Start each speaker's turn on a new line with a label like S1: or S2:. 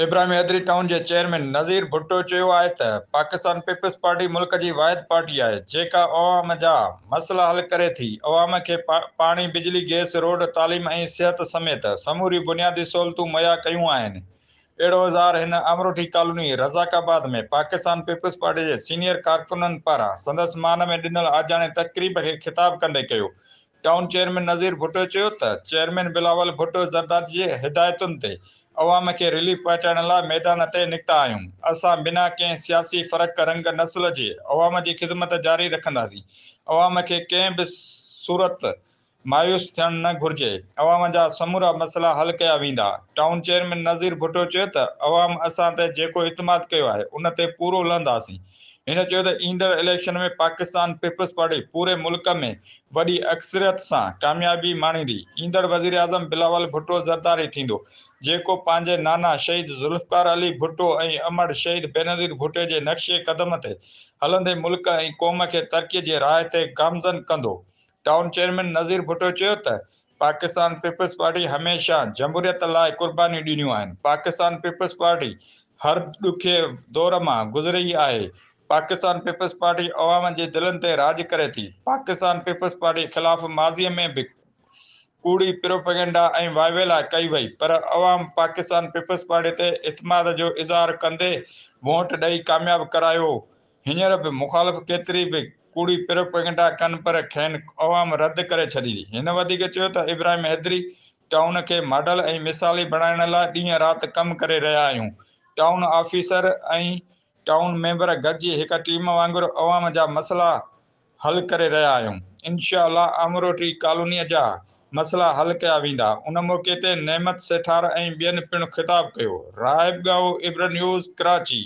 S1: Ibrahim Haidari town जे chairman Nazir Bhutto चयो आहे त पाकिस्तान पीपल्स पार्टी मुल्क़ जी वाहिद पार्टी आहे जेका अवाम जा मसला हल करे थी अवाम खे पा पाणी बिजली गैस रोड तालीम ऐं सिहत समेत समूरी बुनियादी सहूलियतूं मुहैया कयूं आहिनि अहिड़ो इज़ार हिन अमरोठी कॉलोनी रज़ाकाबाद में पाकिस्तान पीपल्स पार्टी जे सीनियर कारकुननि पारां संदसि मान में ॾिनल आजाणे तक़रीब खे ख़िताबु कंदे कयो टाउन चेयरमैन नज़ीर भुट्टो चयो त चेयरमैन बिलावल भुट्टो ज़रदार जे हिदायतुनि ते अवाम खे रिलीफ पहुचाइण लाइ मैदान ते निकिता आहियूं असां बिना कंहिं सियासी फ़र्क़ रंग नसल जे अवाम जी ख़िदमत जारी रखंदासीं अवाम खे कंहिं बि सूरत मायूस थियण न घुर्जे अवाम जा समूरा मसला हल कया वेंदा टाउन चेयरमैन नज़ीर भुट्टो चयो त अवाम असां ते जेको इतमादु कयो आहे उन ते पूरो लहंदासीं हिन चयो त ईंदड़ इलेक्शन में पाकिस्तान पीपल्स पार्टी पूरे मुल्क़ में वॾी अक्सरियत सां कामयाबी माणींदी ईंदड़ वज़ीर आज़म बिलावल भुटो ज़रदारी थींदो जेको पंहिंजे नाना शहीद ज़ुल्फकार अली भुटो ऐं अमर शहीद बेनज़ीर भुटे जे नक्शे क़दम ते हलंदे मुल्क़ ऐं क़ौम खे तरक़ीअ जे राह ते गामज़न कंदो टाउन चेयरमैन नज़ीर भुटो चयो त पाकिस्तान पीपल्स पार्टी हमेशह जमहूरियत लाइ क़ुर्बानी ॾिनियूं आहिनि पाकिस्तान पीपल्स पार्टी हर ॾुखे दौर मां गुज़री आहे पाकिस्तान पीपल्स पार्टी अवाम जे दिलनि ते राज करे थी पाकिस्तान पीपल्स पार्टीअ ख़िलाफ़ माज़ीअ में बि कूड़ी पिरोपेगेंडा ऐं वायला कई वई पर अवाम पाकिस्तान पीपल्स पार्टी ते इतमाद जो इज़हार कंदे वोट ॾेई कामियाबु करायो हींअर बि मुख़ालिफ़ केतिरी बि कूड़ी पिरोपेगेंडा कनि पर खेनि अवाम रद्द करे छॾी हिन वधीक चयो त इब्राहिम हैदरी टाउन खे मॉडल ऐं मिसाली बणाइण लाइ ॾींहं राति कमु करे रहिया आहियूं टाउन ऑफिसर ऐं टाउन मेंबर गॾिजी हिकु टीम वांगुरु अवाम जा मसला हल करे रहिया आहियूं इनशाह अमरोटी कॉलोनीअ जा मसला हल कया वेंदा उन मौक़े ते नेमत सेठार ऐं ॿियनि पिणु ख़िताबु कयो राहिब गाओ राउ न्यूज़ कराची